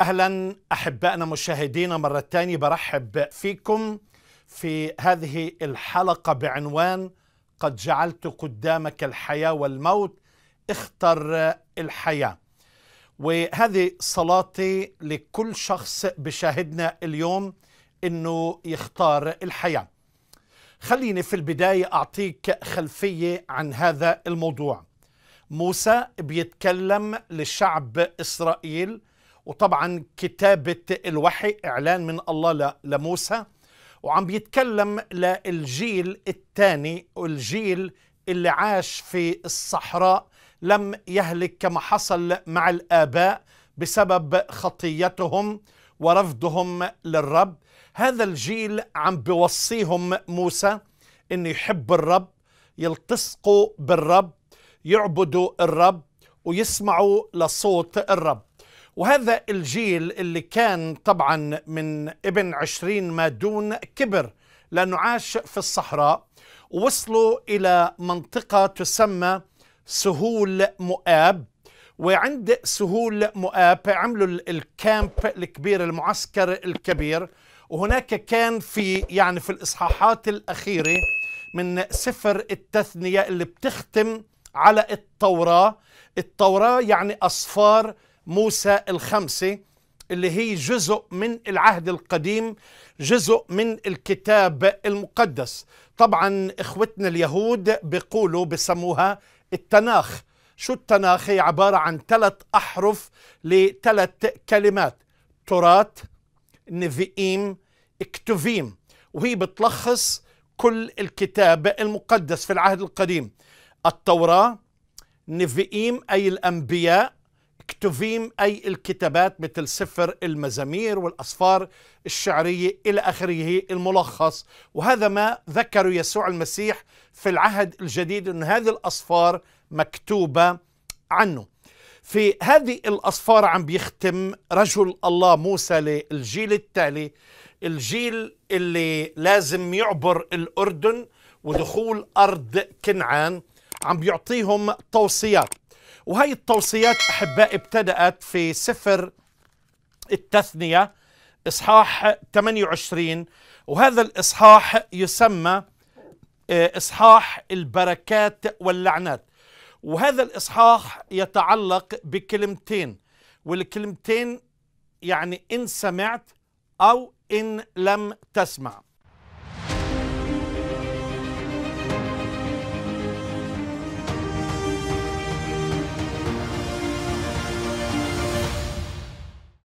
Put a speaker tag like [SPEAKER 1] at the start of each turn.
[SPEAKER 1] اهلا احبائنا مشاهدينا مره ثانيه برحب فيكم في هذه الحلقه بعنوان قد جعلت قدامك الحياه والموت اختر الحياه وهذه صلاتي لكل شخص بشاهدنا اليوم انه يختار الحياه خليني في البدايه اعطيك خلفيه عن هذا الموضوع موسى بيتكلم لشعب اسرائيل وطبعا كتابة الوحي إعلان من الله لموسى وعم بيتكلم للجيل الثاني والجيل اللي عاش في الصحراء لم يهلك كما حصل مع الآباء بسبب خطيتهم ورفضهم للرب هذا الجيل عم بوصيهم موسى أن يحبوا الرب يلتصقوا بالرب يعبدوا الرب ويسمعوا لصوت الرب وهذا الجيل اللي كان طبعا من ابن عشرين ما دون كبر لأنه عاش في الصحراء وصلوا إلى منطقة تسمى سهول مؤاب وعند سهول مؤاب عملوا الكامب الكبير المعسكر الكبير وهناك كان في يعني في الإصحاحات الأخيرة من سفر التثنية اللي بتختم على التوراة التوراة يعني أصفار موسى الخمسة اللي هي جزء من العهد القديم جزء من الكتاب المقدس طبعا إخوتنا اليهود بيقولوا بسموها التناخ شو التناخ هي عبارة عن ثلاث أحرف لثلاث كلمات تورات نفئيم اكتوفيم وهي بتلخص كل الكتاب المقدس في العهد القديم التوراة نفئيم أي الأنبياء كتوفيم أي الكتابات مثل سفر المزامير والأصفار الشعرية إلى آخره الملخص وهذا ما ذكر يسوع المسيح في العهد الجديد أن هذه الأصفار مكتوبة عنه في هذه الأصفار عم بيختم رجل الله موسى للجيل التالي الجيل اللي لازم يعبر الأردن ودخول أرض كنعان عم بيعطيهم توصيات وهي التوصيات أحباء ابتدأت في سفر التثنية إصحاح 28 وهذا الإصحاح يسمى آه، إصحاح البركات واللعنات وهذا الإصحاح يتعلق بكلمتين والكلمتين يعني إن سمعت أو إن لم تسمع